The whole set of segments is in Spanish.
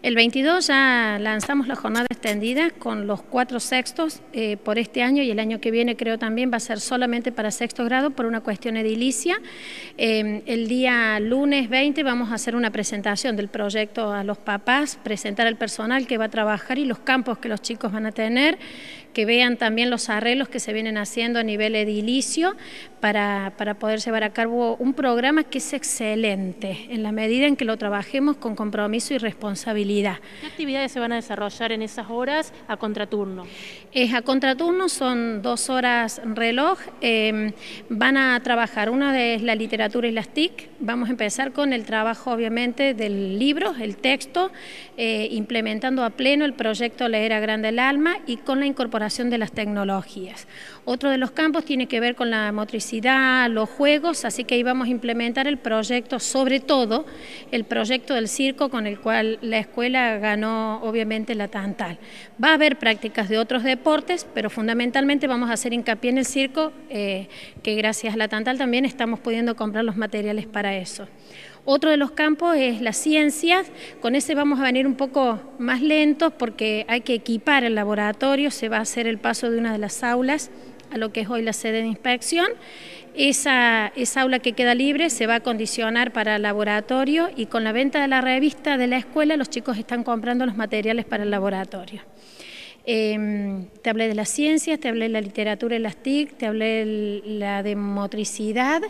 El 22 ya lanzamos la jornada extendida con los cuatro sextos eh, por este año y el año que viene creo también va a ser solamente para sexto grado por una cuestión edilicia. Em, el día lunes 20 vamos a hacer una presentación del proyecto a los papás, presentar al personal que va a trabajar y los campos que los chicos van a tener, que vean también los arreglos que se vienen haciendo a nivel edilicio para poder llevar a cabo un programa que es excelente en la medida en que lo trabajemos con compromiso y responsabilidad ¿Qué actividades se van a desarrollar en esas horas a contraturno? Es eh, a contraturno son dos horas reloj. Em, van a trabajar, una es la literatura y las TIC. Vamos a empezar con el trabajo, obviamente, del libro, el texto, eh, implementando a pleno el proyecto Leer a Grande el Alma y con la incorporación de las tecnologías. Otro de los campos tiene que ver con la motricidad, los juegos, así que ahí vamos a implementar el proyecto, sobre todo el proyecto del circo con el cual la escuela ganó obviamente la Tantal. Va a haber prácticas de otros deportes, pero fundamentalmente vamos a hacer hincapié en el circo, eh, que gracias a la Tantal también estamos pudiendo comprar los materiales para eso. Otro de los campos es las ciencias, con ese vamos a venir un poco más lentos porque hay que equipar el laboratorio, se va a hacer el paso de una de las aulas a lo que es hoy la sede de inspección. Esa, aula que queda libre se va a condicionar para el laboratorio y con la venta de la revista de la escuela los chicos están comprando los materiales para el laboratorio. Eh, te hablé de las ciencias, te hablé de la literatura y las TIC, te hablé de la de motricidad.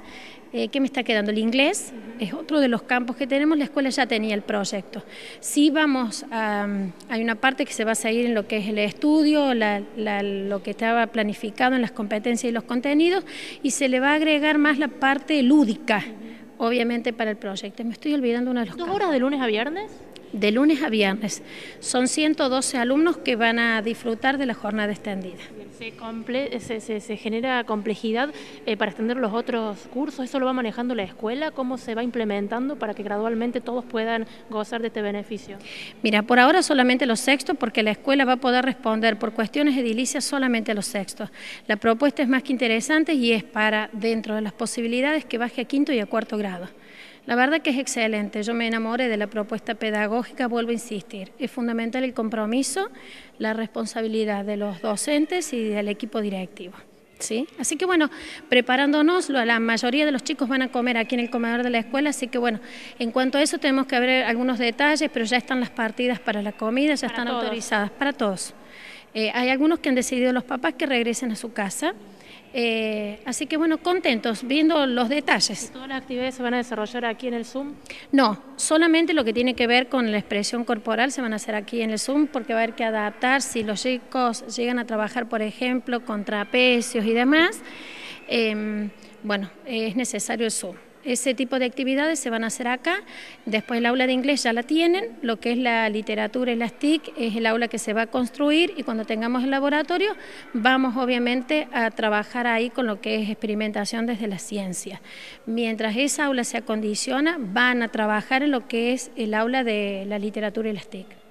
Eh, ¿Qué me está quedando? El inglés es otro de los campos que tenemos. La escuela ya tenía el proyecto. Sí vamos a, Hay una parte que se va a seguir en lo que es el estudio, lo que estaba planificado en las competencias y los contenidos, y se le va a agregar más la parte lúdica obviamente para el proyecto. Me estoy olvidando una de los... ¿Dos horas de lunes a viernes? de lunes a viernes. Son 112 alumnos que van a disfrutar de la jornada extendida. ¿Se, genera complejidad eh, para extender los otros cursos? ¿Eso lo va manejando la escuela? ¿Cómo se va implementando para que gradualmente todos puedan gozar de este beneficio? Mira, por ahora solamente los sextos, porque la escuela va a poder responder por cuestiones edilicias solamente a los sextos. La propuesta es más que interesante y es para dentro de las posibilidades que baje a quinto y a cuarto grado. La verdad que es excelente, yo me enamoré de la propuesta pedagógica, vuelvo a insistir, es fundamental el compromiso, la responsabilidad de los docentes y del equipo directivo. ¿Sí? Así que bueno, preparándonos, la mayoría de los chicos van a comer aquí en el comedor de la escuela, así que bueno, en cuanto a eso tenemos que ver algunos detalles, pero ya están las partidas para la comida, ya están autorizadas para todos. Eh, hay algunos que han decidido los papás que regresen a su casa. Eh, así que bueno, contentos, viendo los detalles. ¿Todas las actividades se van a desarrollar aquí en el Zoom? No, solamente lo que tiene que ver con la expresión corporal se van a hacer aquí en el Zoom porque va a haber que adaptar si los chicos llegan a trabajar, por ejemplo, con trapecios y demás. Em, bueno, es necesario el Zoom. Ese tipo de actividades se van a hacer acá. Después el aula de inglés ya la tienen, lo que es la literatura y las TIC es el aula que se va a construir y cuando tengamos el laboratorio vamos obviamente a trabajar ahí con lo que es experimentación desde la ciencia. Mientras esa aula se acondiciona, van a trabajar en lo que es el aula de la literatura y las TIC.